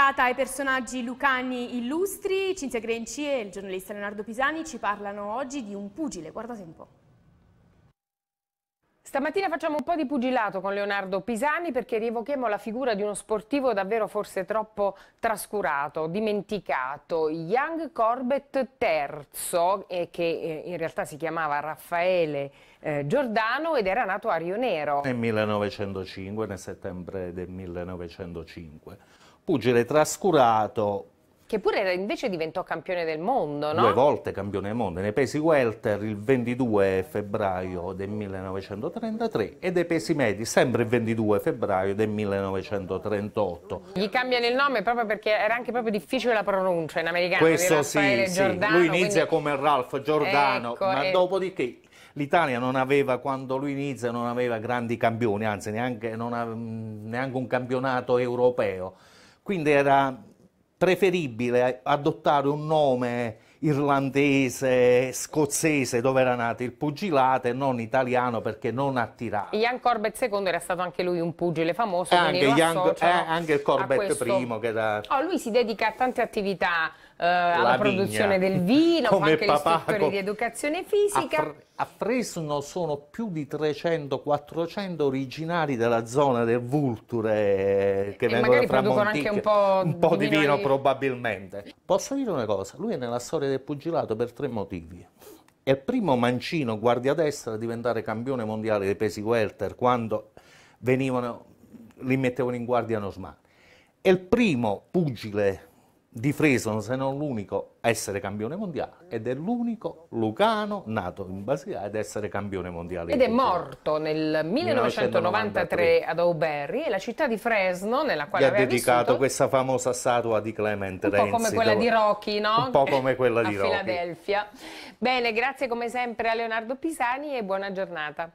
dedicata ai personaggi lucani illustri. Cinzia Grenci e il giornalista Leonardo Pisani ci parlano oggi di un pugile, guardate un po'. Stamattina facciamo un po' di pugilato con Leonardo Pisani perché rievochiamo la figura di uno sportivo davvero forse troppo trascurato, dimenticato, Young Corbett III, eh, che eh, in realtà si chiamava Raffaele eh, Giordano ed era nato a Rionero. Nel 1905, nel settembre del 1905. Pugile trascurato, che pure invece diventò campione del mondo, no? Due volte campione del mondo, nei pesi welter il 22 febbraio del 1933 e dei pesi medi sempre il 22 febbraio del 1938. Gli cambiano il nome proprio perché era anche proprio difficile la pronuncia in americano. Questo sì, sì. Giordano, lui inizia quindi... come Ralph Giordano, ecco, ma e... dopodiché l'Italia non aveva, quando lui inizia, non aveva grandi campioni, anzi neanche, ha, mm, neanche un campionato europeo. Quindi era preferibile adottare un nome irlandese, scozzese, dove era nato il pugilate, non italiano perché non attirava. Ian Corbett II era stato anche lui un pugile famoso, e eh, anche, Young, eh, anche il Corbett questo... I che era... Oh, lui si dedica a tante attività eh, alla vigna. produzione del vino, Come anche papà, gli di educazione fisica. A, Fr- a, Fresno sono più di 300-400 originari della zona del Vulture eh, eh, che e vengono da Monticchio. un po', un po di, vino, vino probabilmente. Posso dire una cosa? Lui è nella storia del pugilato per tre motivi è il primo mancino guardia destra a diventare campione mondiale dei pesi welter quando venivano, li mettevano in guardia Nosman. È il primo pugile di Fresno, se non l'unico, a essere campione mondiale ed è l'unico lucano nato in Basilea ad essere campione mondiale. Ed è morto nel 1993, 1993. ad Auberry e la città di Fresno, nella quale ha dedicato vissuto, questa famosa statua di Clement un Renzi. Un po' come quella di Rocky, no? Un po' come quella di Rocky. A Filadelfia. Bene, grazie come sempre a Leonardo Pisani e buona giornata.